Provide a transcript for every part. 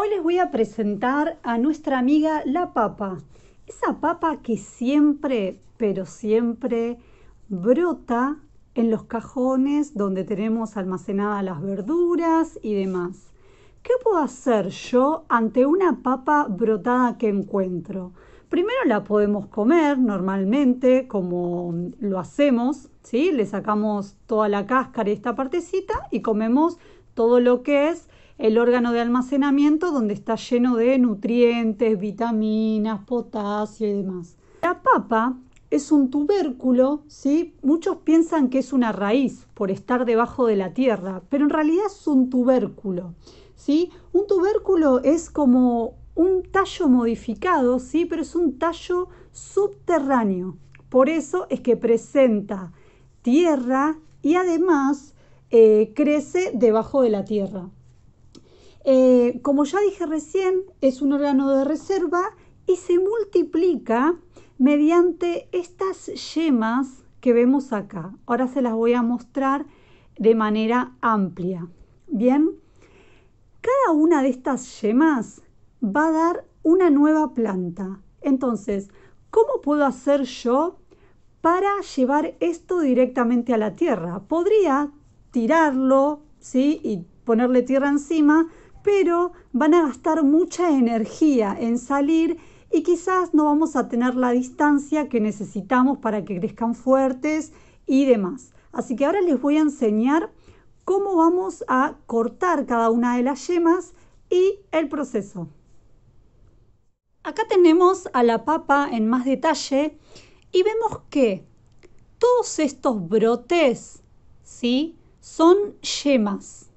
Hoy les voy a presentar a nuestra amiga la papa. Esa papa que siempre, pero siempre, brota en los cajones donde tenemos almacenadas las verduras y demás. ¿Qué puedo hacer yo ante una papa brotada que encuentro? Primero la podemos comer normalmente, como lo hacemos, ¿sí? Le sacamos toda la cáscara y esta partecita y comemos todo lo que es el órgano de almacenamiento donde está lleno de nutrientes, vitaminas, potasio y demás. La papa es un tubérculo, ¿sí? Muchos piensan que es una raíz por estar debajo de la tierra, pero en realidad es un tubérculo, ¿sí? Un tubérculo es como un tallo modificado, ¿sí? Pero es un tallo subterráneo. Por eso es que presenta tierra y además eh, crece debajo de la tierra. Eh, como ya dije recién, es un órgano de reserva y se multiplica mediante estas yemas que vemos acá. Ahora se las voy a mostrar de manera amplia. Bien, cada una de estas yemas va a dar una nueva planta. Entonces, ¿cómo puedo hacer yo para llevar esto directamente a la tierra? Podría tirarlo, ¿sí? Y ponerle tierra encima, pero van a gastar mucha energía en salir y quizás no vamos a tener la distancia que necesitamos para que crezcan fuertes y demás. Así que ahora les voy a enseñar cómo vamos a cortar cada una de las yemas y el proceso. Acá tenemos a la papa en más detalle y vemos que todos estos brotes ¿sí? son yemas.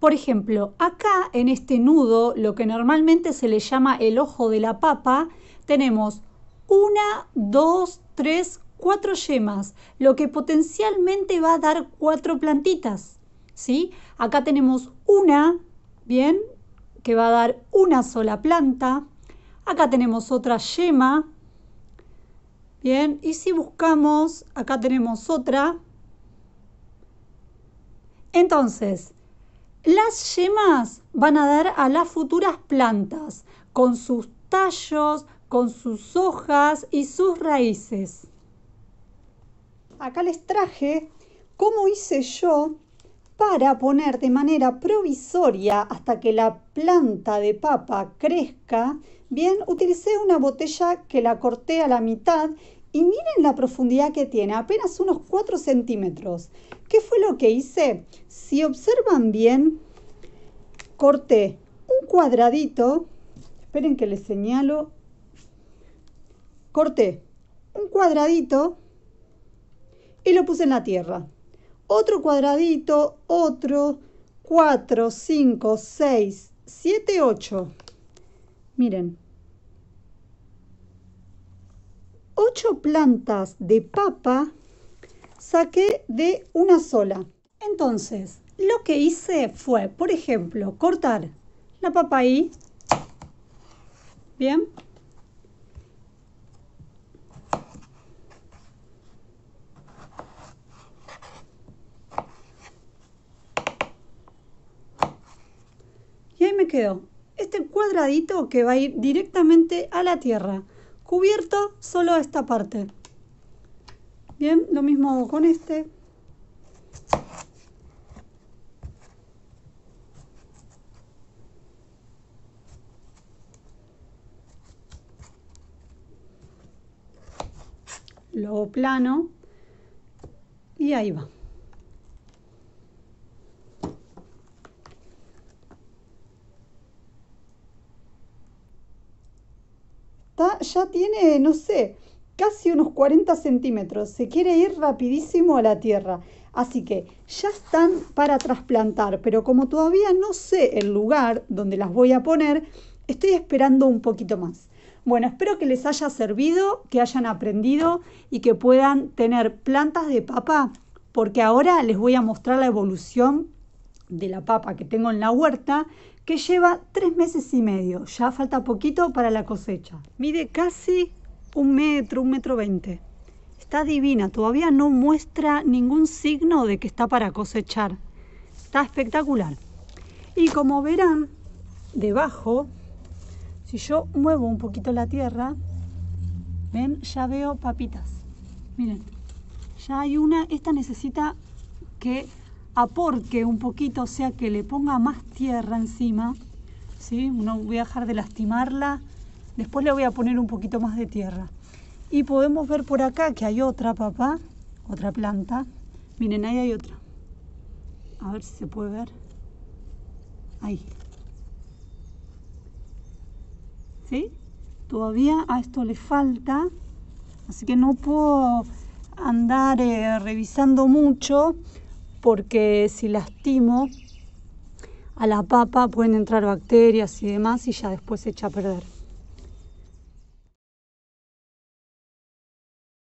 Por ejemplo, acá en este nudo, lo que normalmente se le llama el ojo de la papa, tenemos una, dos, tres, cuatro yemas, lo que potencialmente va a dar cuatro plantitas. ¿sí? Acá tenemos una, bien, que va a dar una sola planta. Acá tenemos otra yema. Bien, y si buscamos, acá tenemos otra. Entonces, las yemas van a dar a las futuras plantas, con sus tallos, con sus hojas y sus raíces. Acá les traje cómo hice yo para poner de manera provisoria hasta que la planta de papa crezca, bien, utilicé una botella que la corté a la mitad y miren la profundidad que tiene, apenas unos 4 centímetros. ¿Qué fue lo que hice? Si observan bien, corté un cuadradito. Esperen que les señalo. Corté un cuadradito y lo puse en la tierra. Otro cuadradito, otro, 4, 5, 6, 7, 8. Miren, ocho plantas de papa saqué de una sola. Entonces, lo que hice fue, por ejemplo, cortar la papa ahí. Bien. Y ahí me quedó este cuadradito que va a ir directamente a la tierra. Cubierto solo esta parte. Bien, lo mismo con este. Lo plano y ahí va. ya tiene, no sé, casi unos 40 centímetros. Se quiere ir rapidísimo a la tierra. Así que ya están para trasplantar, pero como todavía no sé el lugar donde las voy a poner, estoy esperando un poquito más. Bueno, espero que les haya servido, que hayan aprendido y que puedan tener plantas de papa, porque ahora les voy a mostrar la evolución de la papa que tengo en la huerta, que lleva tres meses y medio. Ya falta poquito para la cosecha. Mide casi un metro, un metro veinte. Está divina, todavía no muestra ningún signo de que está para cosechar. Está espectacular. Y como verán, debajo, si yo muevo un poquito la tierra, ven, ya veo papitas. Miren, ya hay una, esta necesita que porque un poquito, o sea, que le ponga más tierra encima. ¿sí? No voy a dejar de lastimarla. Después le voy a poner un poquito más de tierra. Y podemos ver por acá que hay otra, papá, otra planta. Miren, ahí hay otra. A ver si se puede ver. Ahí. ¿Sí? Todavía a esto le falta, así que no puedo andar eh, revisando mucho, porque si lastimo a la papa pueden entrar bacterias y demás y ya después se echa a perder.